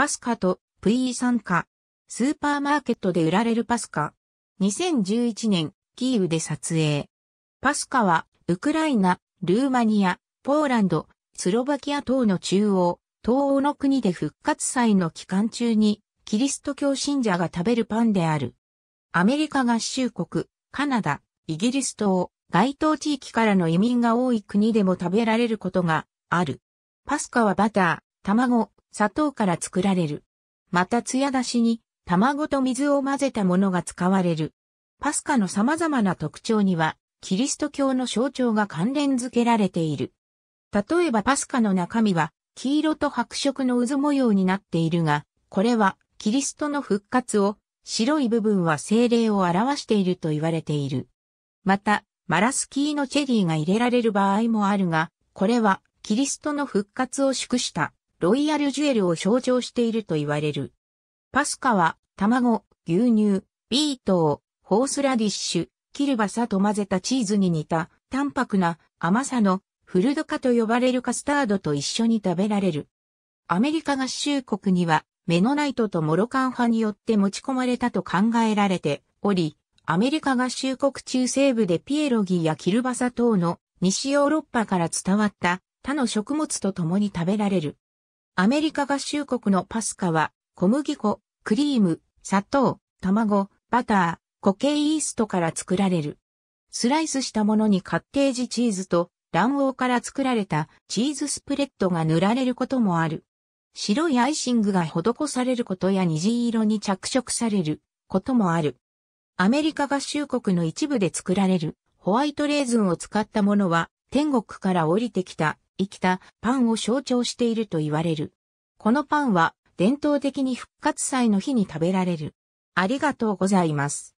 パスカとプイー酸化。スーパーマーケットで売られるパスカ。2011年、キーウで撮影。パスカは、ウクライナ、ルーマニア、ポーランド、スロバキア等の中央、東欧の国で復活祭の期間中に、キリスト教信者が食べるパンである。アメリカ合衆国、カナダ、イギリス等、該当地域からの移民が多い国でも食べられることがある。パスカはバター、卵、砂糖から作られる。また艶出しに卵と水を混ぜたものが使われる。パスカの様々な特徴には、キリスト教の象徴が関連づけられている。例えばパスカの中身は、黄色と白色の渦模様になっているが、これは、キリストの復活を、白い部分は精霊を表していると言われている。また、マラスキーのチェリーが入れられる場合もあるが、これは、キリストの復活を祝したロイヤルジュエルを象徴していると言われる。パスカは、卵、牛乳、ビートを、ホースラディッシュ、キルバサと混ぜたチーズに似た、淡白な甘さのフルドカと呼ばれるカスタードと一緒に食べられる。アメリカ合衆国には、メノナイトとモロカン派によって持ち込まれたと考えられており、アメリカ合衆国中西部でピエロギやキルバサ等の西ヨーロッパから伝わった他の食物と共に食べられる。アメリカ合衆国のパスカは、小麦粉、クリーム、砂糖、卵、バター、固形イーストから作られる。スライスしたものにカッテージチーズと卵黄から作られたチーズスプレッドが塗られることもある。白いアイシングが施されることや虹色に着色されることもある。アメリカ合衆国の一部で作られるホワイトレーズンを使ったものは天国から降りてきた、生きたパンを象徴していると言われる。このパンは伝統的に復活祭の日に食べられる。ありがとうございます。